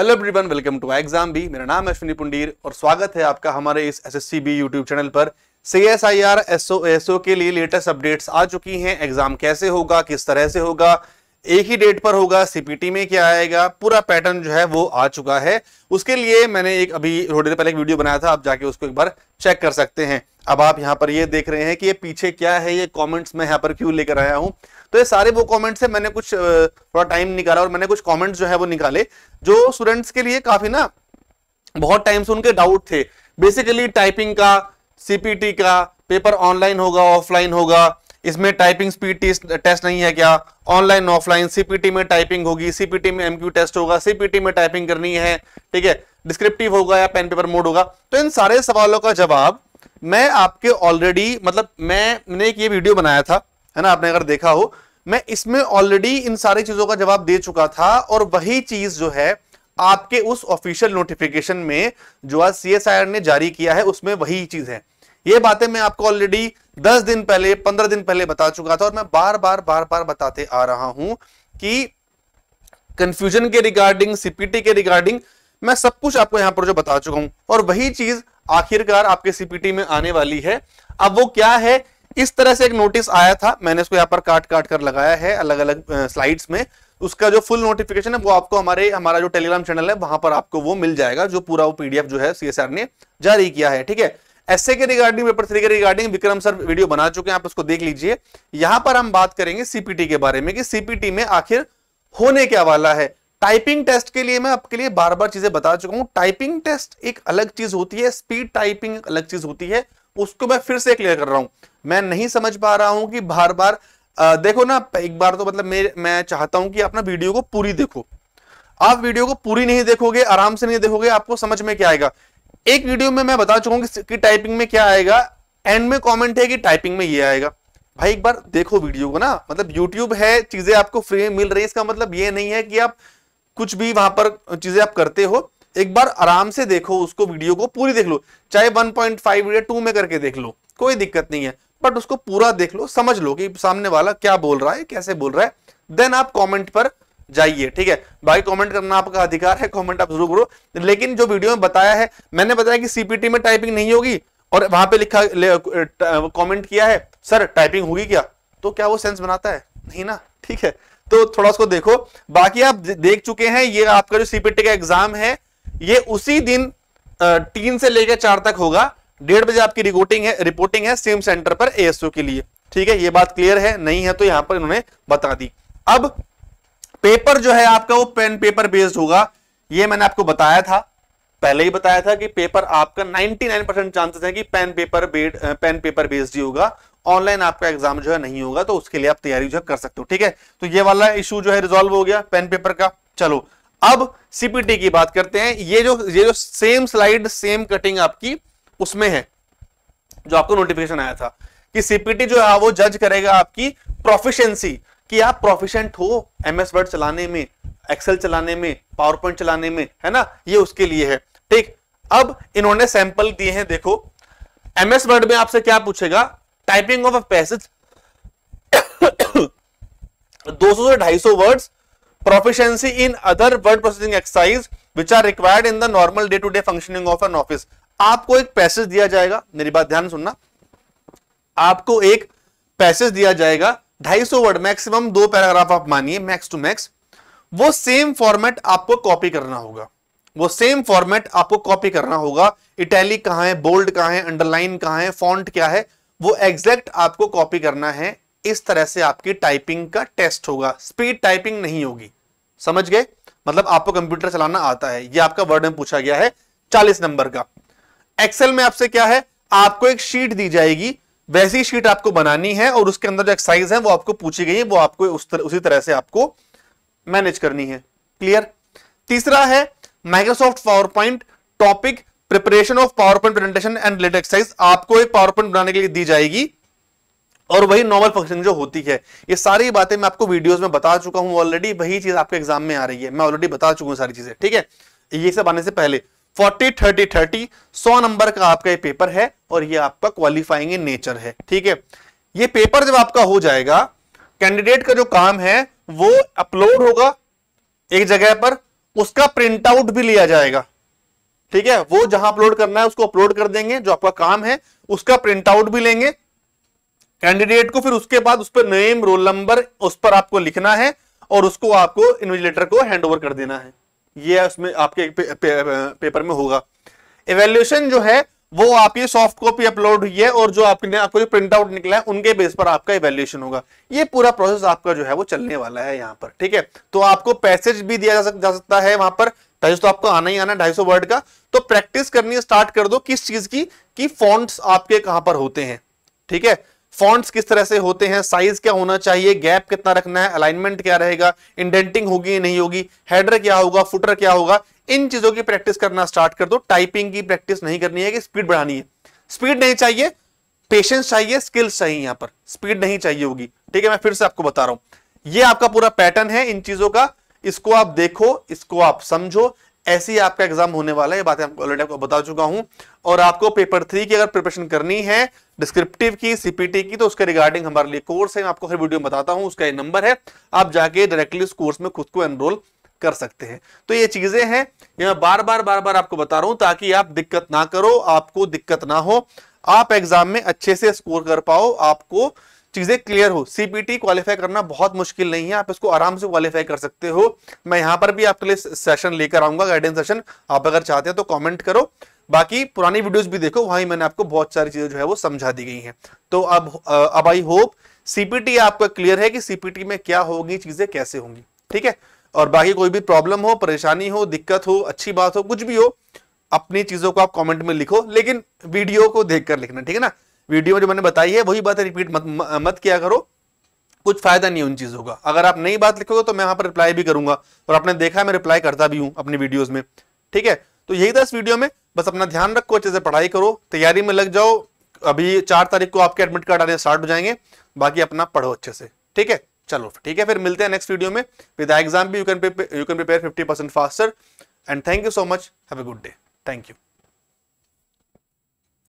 hello everyone welcome to exam B मेरा नाम अश्विनी पुंडीर और स्वागत है आपका हमारे इस S S C B YouTube channel पर C S I R S O S O के लिए लेटेस्ट अपडेट्स आ चुकी हैं एग्जाम कैसे होगा किस तरह से होगा एक ही डेट पर होगा सीपीटी में क्या आएगा पूरा पैटर्न जो है वो आ चुका है उसके लिए मैंने एक अभी थोड़ी देर पहले एक वीडियो बनाया था आप जाके उसको एक बार चेक कर सकते हैं अब आप यहाँ पर ये देख रहे हैं कि ये पीछे क्या है ये कमेंट्स मैं यहाँ पर क्यों लेकर आया हूँ तो ये सारे वो कॉमेंट्स है मैंने कुछ थोड़ा टाइम निकाला और मैंने कुछ कॉमेंट्स जो है वो निकाले जो स्टूडेंट्स के लिए काफी ना बहुत टाइम से उनके डाउट थे बेसिकली टाइपिंग का सीपीटी का पेपर ऑनलाइन होगा ऑफलाइन होगा इसमें टाइपिंग स्पीड टेस्ट नहीं है क्या ऑनलाइन ऑफलाइन सीपीटी में टाइपिंग होगी सीपीटी में एमक्यू टेस्ट होगा सीपीटी में टाइपिंग करनी है ठीक है डिस्क्रिप्टिव होगा या पेन पेपर मोड होगा तो इन सारे सवालों का जवाब मैं आपके ऑलरेडी मतलब मैंने एक ये वीडियो बनाया था है ना आपने अगर देखा हो मैं इसमें ऑलरेडी इन सारी चीजों का जवाब दे चुका था और वही चीज जो है आपके उस ऑफिशियल नोटिफिकेशन में जो आज सीएसआईआर ने जारी किया है उसमें वही चीज है ये बातें मैं आपको ऑलरेडी दस दिन पहले पंद्रह दिन पहले बता चुका था और मैं बार बार बार बार बताते आ रहा हूं कि कंफ्यूजन के रिगार्डिंग सीपीटी के रिगार्डिंग मैं सब कुछ आपको यहां पर जो बता चुका हूं और वही चीज आखिरकार आपके सीपीटी में आने वाली है अब वो क्या है इस तरह से एक नोटिस आया था मैंने इसको यहाँ पर काट काट कर लगाया है अलग अलग स्लाइड्स में उसका जो फुल नोटिफिकेशन है वो आपको हमारे हमारा जो टेलीग्राम चैनल है वहां पर आपको वो मिल जाएगा जो पूरा वो पीडीएफ जो है सीएसआर ने जारी किया है ठीक है एसए के रिगार्डिंग पेपर थ्री के रिगार्डिंग विक्रम सर वीडियो बना चुके हैं आप उसको देख लीजिए यहां पर हम बात करेंगे सीपीटी के बारे में कि सीपीटी में आखिर होने क्या वाला है टाइपिंग टेस्ट के लिए मैं आपके लिए बार बार चीजें बता चुका हूं टाइपिंग टेस्ट एक अलग चीज होती है स्पीड टाइपिंग एक अलग चीज होती है उसको मैं फिर से क्लियर कर रहा हूं मैं नहीं समझ पा रहा हूं कि बार बार आ, देखो ना एक बार तो मतलब मैं मैं चाहता हूं कि आप ना वीडियो को पूरी देखो आप वीडियो को पूरी नहीं देखोगे आराम से नहीं देखोगे आपको समझ में क्या आएगा एक वीडियो में मैं बता चुका हूं कि टाइपिंग में क्या आएगा एंड में कमेंट है कि टाइपिंग में ये आएगा भाई एक बार देखो वीडियो को ना मतलब यूट्यूब है चीजें आपको फ्री में मिल रही है इसका मतलब ये नहीं है कि आप कुछ भी वहां पर चीजें आप करते हो एक बार आराम से देखो उसको वीडियो को पूरी देख लो चाहे 1.5 या 2 में करके देख लो कोई दिक्कत नहीं है बट उसको पूरा देख लो समझ लो कि सामने वाला क्या बोल रहा है कैसे बोल रहा है देन आप कमेंट पर जाइए ठीक है बाकी कमेंट करना आपका अधिकार है कमेंट आप जरूर करो लेकिन जो वीडियो में बताया है मैंने बताया कि सीपीटी में टाइपिंग नहीं होगी और वहां पे लिखा कमेंट किया है सर टाइपिंग होगी क्या तो क्या वो सेंस बनाता है नहीं ना ठीक है तो थोड़ा उसको देखो बाकी आप देख चुके हैं ये आपका जो सीपीटी का एग्जाम है ये उसी दिन तीन से लेकर चार तक होगा डेढ़ बजे आपकी रिपोर्टिंग है रिपोर्टिंग है सेम सेंटर पर एएसओ के लिए ठीक है ये बात क्लियर है नहीं है तो यहां पर इन्होंने बता दी अब पेपर जो है आपका वो पेन पेपर बेस्ड होगा ये मैंने आपको बताया था पहले ही बताया था कि पेपर आपका 99 परसेंट चांसेस है कि pen paper bed pen paper based ही होगा ऑनलाइन आपका एग्जाम जो है नहीं होगा तो उसके लिए आप तैयारी जो है कर सकते हो ठीक है तो ये वाला इशू जो है रिजोल्व हो गया पेन पेपर का चलो अब सीपीटी की बात करते हैं ये जो ये जो सेम स्लाइड सेम कटिंग आपकी उसमें है जो आपको नोटिफिकेशन आया था कि सीपीटी जो है वो जज करेगा आपकी प्रोफिशियंसी कि आप प्रोफिशेंट हो एमएस वर्ड चलाने में एक्सेल चलाने में पावर पॉइंट चलाने में है ना ये उसके लिए है ठीक अब इन्होंने सैंपल दिए हैं देखो एमएस वर्ड में आपसे क्या पूछेगा टाइपिंग ऑफ अ पैसेज 200 से 250 words proficiency in other word processing exercise which are required in the normal day to day functioning of an office आपको एक पैसेज दिया जाएगा मेरी बात ध्यान सुनना आपको एक पैसेज दिया जाएगा ढाई सौ वर्ड मैक्सिमम दो पैराग्राफ आप मानिए मैक्स टू मैक्स वो सेम फॉर्मेट आपको कॉपी करना होगा वो सेम फॉर्मेट आपको कॉपी करना होगा इटैलिक कहा है बोल्ड कहां है अंडरलाइन कहाँ है फॉन्ट क्या है वो एग्जैक्ट आपको कॉपी करना है इस तरह से आपकी टाइपिंग का टेस्ट होगा स्पीड टाइपिंग नहीं होगी समझ गए मतलब आपको कंप्यूटर चलाना आता है ये आपका वर्ड में पूछा गया है चालीस नंबर का एक्सेल में आपसे क्या है आपको एक शीट दी जाएगी वैसी शीट आपको बनानी है और उसके अंदर जो एक्सरसाइज है वो आपको पूछी गई है वो आपको उस तर, उसी तरह से आपको मैनेज करनी है क्लियर तीसरा है Microsoft power point topic preparation of power point presentation and related exercise आपको एक पावर पॉइंट बनाने के लिए दी जाएगी और वही नॉर्मल फंक्शन जो होती है ये सारी बातें मैं आपको वीडियोस में बता चुका हूं ऑलरेडी वही चीज आपके एग्जाम में आ रही है मैं ऑलरेडी बता चुका हूं सारी चीजें ठीक है ये सब आने से पहले फोर्टी थर्टी थर्टी सौ नंबर का आपका ये पेपर है और ये आपका क्वालिफाइंग इन नेचर है ठीक है ये पेपर जब आपका हो जाएगा कैंडिडेट का जो काम है वो अपलोड होगा एक जगह पर उसका प्रिंट आउट भी लिया जाएगा ठीक है वो जहां अपलोड करना है उसको अपलोड कर देंगे जो आपका काम है उसका प्रिंट आउट भी लेंगे कैंडिडेट को फिर उसके बाद उस पर नेम रोल नंबर उस पर आपको लिखना है और उसको आपको इन्विजिलेटर को हैंड ओवर कर देना है ये उसमें आपके पे, पे, पे, पेपर में होगा इवेल्युएशन जो है वो आपकी सॉफ्ट कॉपी अपलोड हुई है और जो आपने आपको जो प्रिंट आउट निकला है उनके बेस पर आपका इवेल्युएशन होगा ये पूरा प्रोसेस आपका जो है वो चलने वाला है यहाँ पर ठीक है तो आपको पैसेज भी दिया जा, सक, जा सकता है वहां पर तो आपको आना ही आना ढाई सौ वर्ड का तो प्रैक्टिस करनी स्टार्ट कर दो किस चीज की कि फॉन्ट्स आपके कहां पर होते हैं ठीक है फॉन्ट्स किस तरह से होते हैं साइज क्या होना चाहिए गैप कितना रखना है अलाइनमेंट क्या रहेगा इंडेंटिंग होगी नहीं होगी हेडर क्या होगा फुटर क्या होगा इन चीजों की प्रैक्टिस करना स्टार्ट कर दो टाइपिंग की प्रैक्टिस नहीं करनी है कि स्पीड बढ़ानी है स्पीड नहीं चाहिए पेशेंस चाहिए स्किल्स चाहिए यहां पर स्पीड नहीं चाहिए होगी ठीक है मैं फिर से आपको बता रहा हूं ये आपका पूरा पैटर्न है इन चीजों का इसको आप देखो इसको आप समझो ऐसे ही आपका एग्जाम होने वाला है ये बातें आपको ऑलरेडी आपको बता चुका हूं और आपको पेपर थ्री की अगर प्रिपरेशन करनी है डिस्क्रिप्टिव की सीपीटी की तो उसके रिगार्डिंग हमारे लिए कोर्स है मैं आपको हर वीडियो में बताता हूं उसका नंबर है आप जाके डायरेक्टली उस कोर्स में खुद को एनरोल कर सकते हैं तो ये चीजें हैं ये मैं बार बार बार बार आपको बता रहा हूं ताकि आप दिक्कत ना करो आपको दिक्कत ना हो आप एग्जाम में अच्छे से स्कोर कर पाओ आपको चीजें क्लियर हो सीपीटी क्वालिफाई करना बहुत मुश्किल नहीं है आप इसको आराम से क्वालिफाई कर सकते हो मैं यहां पर भी आपके लिए सेशन लेकर आऊंगा गाइडेंस सेशन आप अगर चाहते हैं तो कॉमेंट करो बाकी पुरानी वीडियोस भी देखो वहीं मैंने आपको बहुत सारी चीजें जो है वो समझा दी गई हैं तो अब अब आई होप सीपीटी आपका क्लियर है कि सीपीटी में क्या होगी चीजें कैसे होंगी ठीक है और बाकी कोई भी प्रॉब्लम हो परेशानी हो दिक्कत हो अच्छी बात हो कुछ भी हो अपनी चीजों को आप कमेंट में लिखो लेकिन वीडियो को देखकर लिखना ठीक है ना वीडियो में जो मैंने बताई है वही बात रिपीट मत मत किया करो कुछ फायदा नहीं उन चीज़ों का अगर आप नई बात लिखोगे तो मैं यहाँ पर रिप्लाई भी करूंगा और आपने देखा मैं रिप्लाई करता भी हूँ अपनी वीडियोज में ठीक है तो यही था इस वीडियो में बस अपना ध्यान रखो अच्छे से पढ़ाई करो तैयारी में लग जाओ अभी चार तारीख को आपके एडमिट कार्ड आने स्टार्ट हो जाएंगे बाकी अपना पढ़ो अच्छे से ठीक है चलो ठीक है फिर मिलते हैं नेक्स्ट वीडियो में विद एग्जाम भी you can you can prepare fifty percent faster and thank you so much have a good day thank you